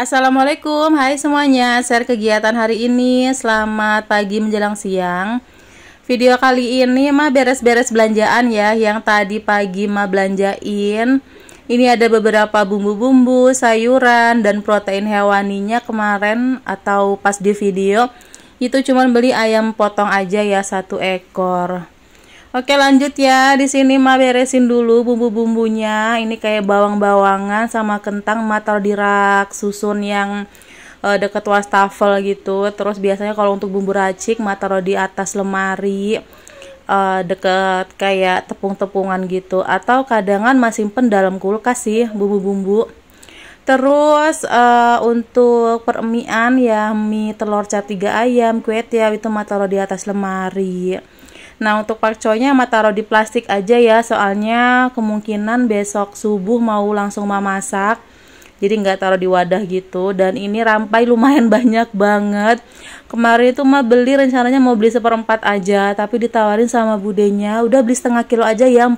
Assalamualaikum, hai semuanya. Share kegiatan hari ini. Selamat pagi menjelang siang. Video kali ini mah beres-beres belanjaan ya, yang tadi pagi mah belanjain. Ini ada beberapa bumbu-bumbu, sayuran dan protein hewaninya kemarin atau pas di video itu cuma beli ayam potong aja ya satu ekor. Oke lanjut ya, di sini ma beresin dulu bumbu-bumbunya. Ini kayak bawang-bawangan sama kentang ma taruh di rak susun yang uh, deket wastafel gitu. Terus biasanya kalau untuk bumbu racik ma taruh di atas lemari uh, deket kayak tepung-tepungan gitu. Atau kadangan ma simpen dalam kulkas sih bumbu-bumbu. Terus uh, untuk permian ya mie telur cat 3 ayam, kue tiaw ya, itu ma taruh di atas lemari Nah untuk pakcoynya emak taruh di plastik aja ya soalnya kemungkinan besok subuh mau langsung mama masak jadi nggak taruh di wadah gitu dan ini rampai lumayan banyak banget kemarin itu mah beli rencananya mau beli seperempat aja tapi ditawarin sama budenya udah beli setengah kilo aja ya 4000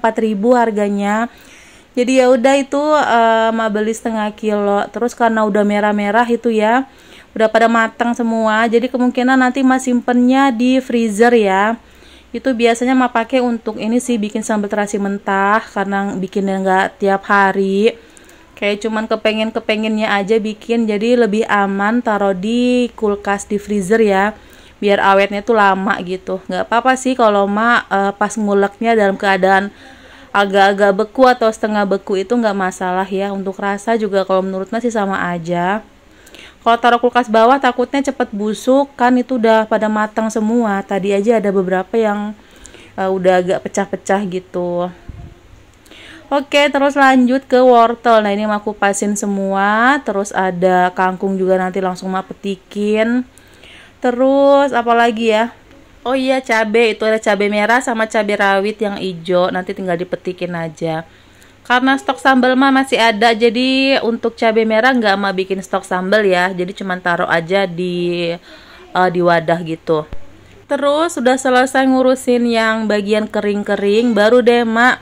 harganya jadi ya udah itu uh, eh, mah beli setengah kilo terus karena udah merah-merah itu ya udah pada matang semua jadi kemungkinan nanti mah simpennya di freezer ya itu biasanya mah pakai untuk ini sih bikin sambal terasi mentah karena bikinnya nggak tiap hari kayak cuman kepengen kepengennya aja bikin jadi lebih aman taruh di kulkas di freezer ya biar awetnya tuh lama gitu nggak apa-apa sih kalau mah eh, uh, pas nguleknya dalam keadaan agak-agak beku atau setengah beku itu nggak masalah ya untuk rasa juga kalau menurut masih sih sama aja kalau taruh kulkas bawah takutnya cepet busuk kan itu udah pada matang semua. Tadi aja ada beberapa yang uh, udah agak pecah-pecah gitu. Oke, terus lanjut ke wortel. Nah, ini aku pasin semua, terus ada kangkung juga nanti langsung mau petikin. Terus apalagi ya? Oh iya, cabai itu ada cabai merah sama cabai rawit yang hijau, nanti tinggal dipetikin aja karena stok sambal mah masih ada jadi untuk cabai merah nggak mau bikin stok sambal ya jadi cuman taruh aja di uh, di wadah gitu terus sudah selesai ngurusin yang bagian kering-kering baru deh mak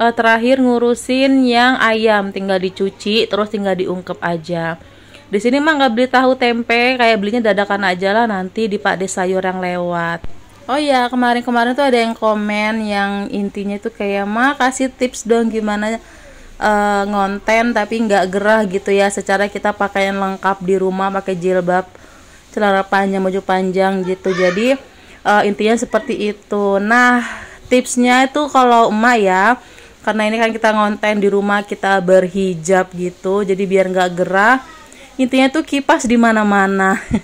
uh, terakhir ngurusin yang ayam tinggal dicuci terus tinggal diungkep aja di sini mah nggak beli tahu tempe kayak belinya dadakan aja lah nanti di pak sayur yang lewat Oh iya, kemarin-kemarin tuh ada yang komen yang intinya tuh kayak "Ma, kasih tips dong gimana uh, ngonten tapi nggak gerah gitu ya secara kita pakaian lengkap di rumah pakai jilbab, celana panjang, baju panjang gitu." Jadi uh, intinya seperti itu. Nah, tipsnya itu kalau emak ya karena ini kan kita ngonten di rumah kita berhijab gitu, jadi biar nggak gerah. Intinya tuh kipas di mana-mana.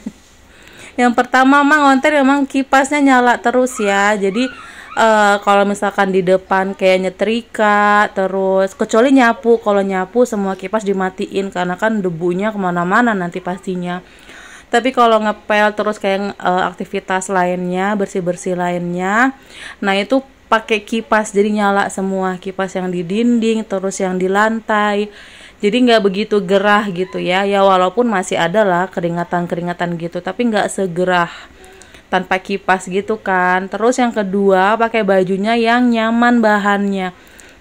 yang pertama mang konten memang kipasnya nyala terus ya jadi uh, kalau misalkan di depan kayak nyetrika terus kecuali nyapu kalau nyapu semua kipas dimatiin karena kan debunya kemana-mana nanti pastinya tapi kalau ngepel terus kayak uh, aktivitas lainnya bersih-bersih lainnya nah itu pakai kipas jadi nyala semua kipas yang di dinding terus yang di lantai jadi nggak begitu gerah gitu ya ya walaupun masih ada lah keringatan-keringatan gitu tapi nggak segerah tanpa kipas gitu kan terus yang kedua pakai bajunya yang nyaman bahannya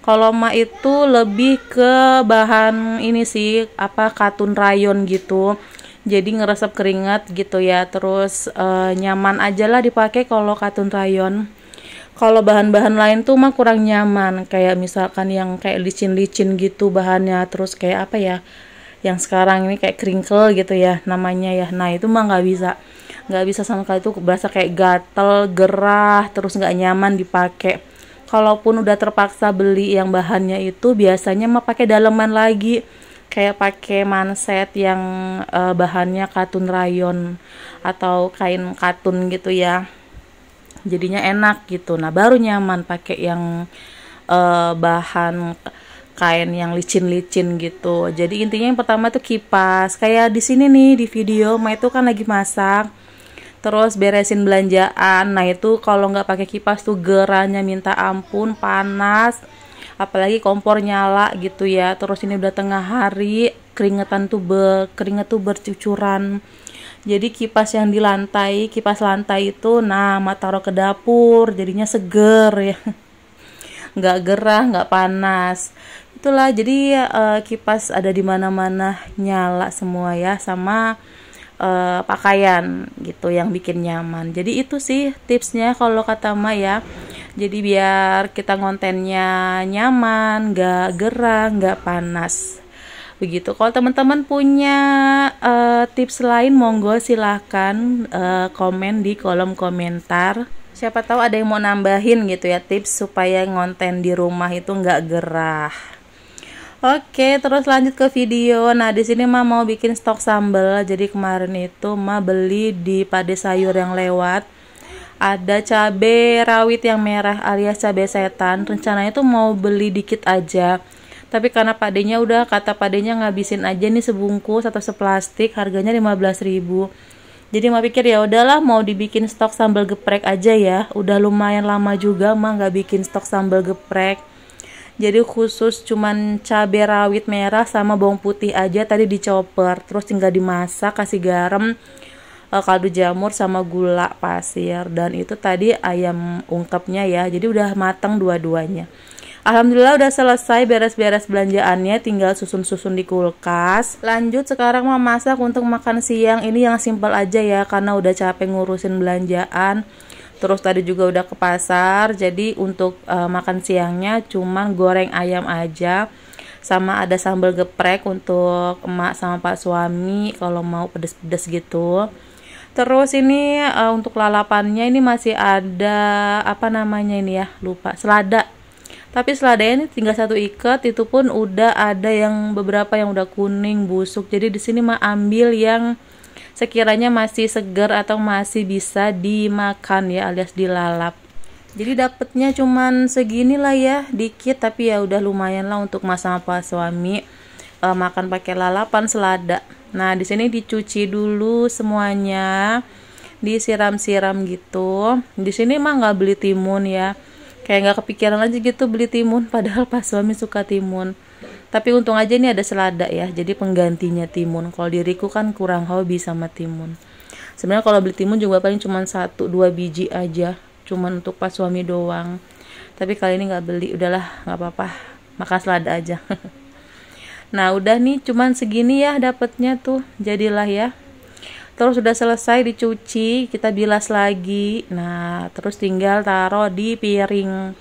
kalau ma itu lebih ke bahan ini sih apa katun rayon gitu jadi ngeresep keringat gitu ya terus e, nyaman aja lah dipakai kalau katun rayon kalau bahan-bahan lain tuh mah kurang nyaman kayak misalkan yang kayak licin-licin gitu bahannya terus kayak apa ya yang sekarang ini kayak crinkle gitu ya namanya ya nah itu mah nggak bisa nggak bisa sama sekali tuh berasa kayak gatel gerah terus nggak nyaman dipakai kalaupun udah terpaksa beli yang bahannya itu biasanya mah pakai daleman lagi kayak pakai manset yang uh, bahannya katun rayon atau kain katun gitu ya jadinya enak gitu nah baru nyaman pakai yang uh, bahan kain yang licin-licin gitu jadi intinya yang pertama tuh kipas kayak di sini nih di video Ma itu kan lagi masak terus beresin belanjaan nah itu kalau nggak pakai kipas tuh gerahnya minta ampun panas apalagi kompor nyala gitu ya terus ini udah tengah hari keringetan tuh ber keringet tuh bercucuran jadi kipas yang di lantai kipas lantai itu nah mata taruh ke dapur jadinya seger ya nggak gerah nggak panas itulah jadi uh, kipas ada di mana-mana nyala semua ya sama uh, pakaian gitu yang bikin nyaman jadi itu sih tipsnya kalau kata Ma ya jadi biar kita kontennya nyaman nggak gerah nggak panas begitu kalau teman-teman punya uh, tips lain monggo silahkan uh, eh, komen di kolom komentar siapa tahu ada yang mau nambahin gitu ya tips supaya ngonten di rumah itu nggak gerah Oke, terus lanjut ke video. Nah, di sini Ma mau bikin stok sambal. Jadi kemarin itu Ma beli di pade sayur yang lewat. Ada cabai rawit yang merah alias cabai setan. Rencananya itu mau beli dikit aja tapi karena padenya udah kata padenya ngabisin aja nih sebungkus atau seplastik harganya 15.000 jadi mah pikir ya udahlah mau dibikin stok sambal geprek aja ya udah lumayan lama juga mah nggak bikin stok sambal geprek jadi khusus cuman cabai rawit merah sama bawang putih aja tadi dicoper terus tinggal dimasak kasih garam eh, kaldu jamur sama gula pasir dan itu tadi ayam ungkepnya ya jadi udah matang dua-duanya Alhamdulillah udah selesai beres-beres belanjaannya, tinggal susun-susun di kulkas. Lanjut sekarang masak untuk makan siang ini yang simpel aja ya karena udah capek ngurusin belanjaan. Terus tadi juga udah ke pasar, jadi untuk uh, makan siangnya cuman goreng ayam aja sama ada sambal geprek untuk emak sama pak suami kalau mau pedes-pedes gitu. Terus ini uh, untuk lalapannya ini masih ada apa namanya ini ya lupa selada tapi selada ini tinggal satu ikat itu pun udah ada yang beberapa yang udah kuning busuk jadi di sini mah ambil yang sekiranya masih segar atau masih bisa dimakan ya alias dilalap jadi dapetnya cuman segini lah ya dikit tapi ya udah lumayan lah untuk mas sama suami e, makan pakai lalapan selada nah di sini dicuci dulu semuanya disiram-siram gitu di sini mah nggak beli timun ya kayak nggak kepikiran aja gitu beli timun padahal pas suami suka timun tapi untung aja ini ada selada ya jadi penggantinya timun kalau diriku kan kurang hobi sama timun sebenarnya kalau beli timun juga paling cuma satu dua biji aja cuma untuk pas suami doang tapi kali ini nggak beli udahlah nggak apa-apa makan selada aja nah udah nih cuman segini ya dapatnya tuh jadilah ya terus sudah selesai dicuci kita bilas lagi nah terus tinggal taruh di piring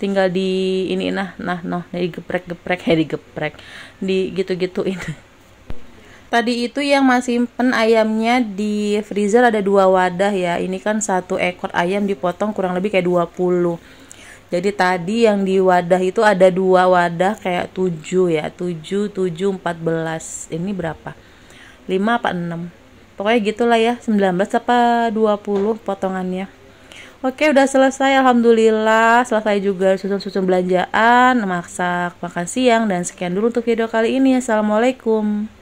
tinggal di ini nah nah noh jadi geprek geprek, ya geprek, di gitu-gituin gitu Tadi itu yang masih simpen ayamnya di freezer ada dua wadah ya. Ini kan satu ekor ayam dipotong kurang lebih kayak 20. Jadi tadi yang di wadah itu ada dua wadah kayak 7 ya. 7, 7, 14. Ini berapa? 5 apa 6? pokoknya gitulah ya 19 apa 20 potongannya Oke udah selesai Alhamdulillah Selesai juga susun-susun belanjaan Masak makan siang Dan sekian dulu untuk video kali ini Assalamualaikum